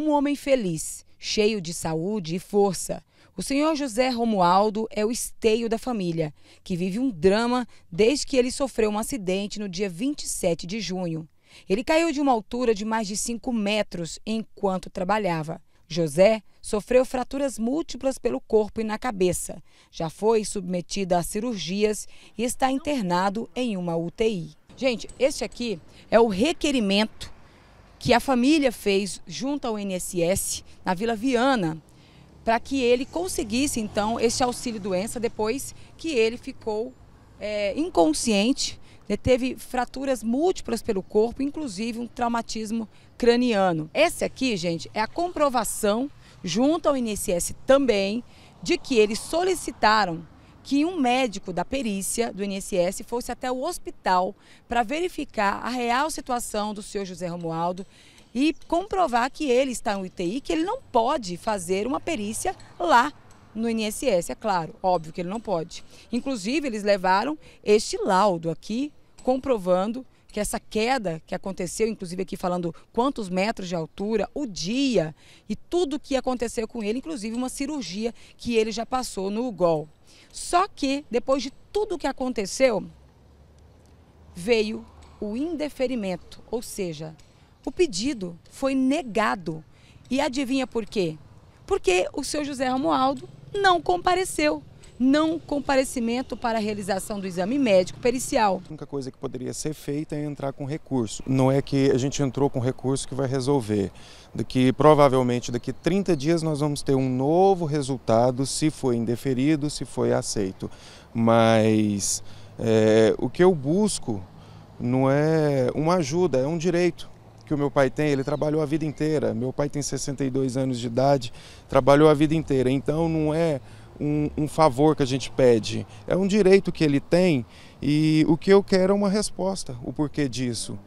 Um homem feliz, cheio de saúde e força. O senhor José Romualdo é o esteio da família, que vive um drama desde que ele sofreu um acidente no dia 27 de junho. Ele caiu de uma altura de mais de 5 metros enquanto trabalhava. José sofreu fraturas múltiplas pelo corpo e na cabeça. Já foi submetido a cirurgias e está internado em uma UTI. Gente, este aqui é o requerimento que a família fez junto ao INSS na Vila Viana para que ele conseguisse então esse auxílio doença depois que ele ficou é, inconsciente, né, teve fraturas múltiplas pelo corpo, inclusive um traumatismo craniano. Esse aqui, gente, é a comprovação junto ao INSS também de que eles solicitaram que um médico da perícia do INSS fosse até o hospital para verificar a real situação do senhor José Romualdo e comprovar que ele está no UTI, que ele não pode fazer uma perícia lá no INSS, é claro, óbvio que ele não pode. Inclusive, eles levaram este laudo aqui comprovando que essa queda que aconteceu, inclusive aqui falando quantos metros de altura, o dia e tudo o que aconteceu com ele, inclusive uma cirurgia que ele já passou no UGOL. Só que, depois de tudo o que aconteceu, veio o indeferimento, ou seja, o pedido foi negado. E adivinha por quê? Porque o seu José Romualdo não compareceu não comparecimento para a realização do exame médico pericial. A única coisa que poderia ser feita é entrar com recurso. Não é que a gente entrou com recurso que vai resolver. Daqui, provavelmente daqui 30 dias nós vamos ter um novo resultado, se foi indeferido, se foi aceito. Mas é, o que eu busco não é uma ajuda, é um direito que o meu pai tem, ele trabalhou a vida inteira. Meu pai tem 62 anos de idade, trabalhou a vida inteira. Então não é um, um favor que a gente pede, é um direito que ele tem e o que eu quero é uma resposta, o porquê disso.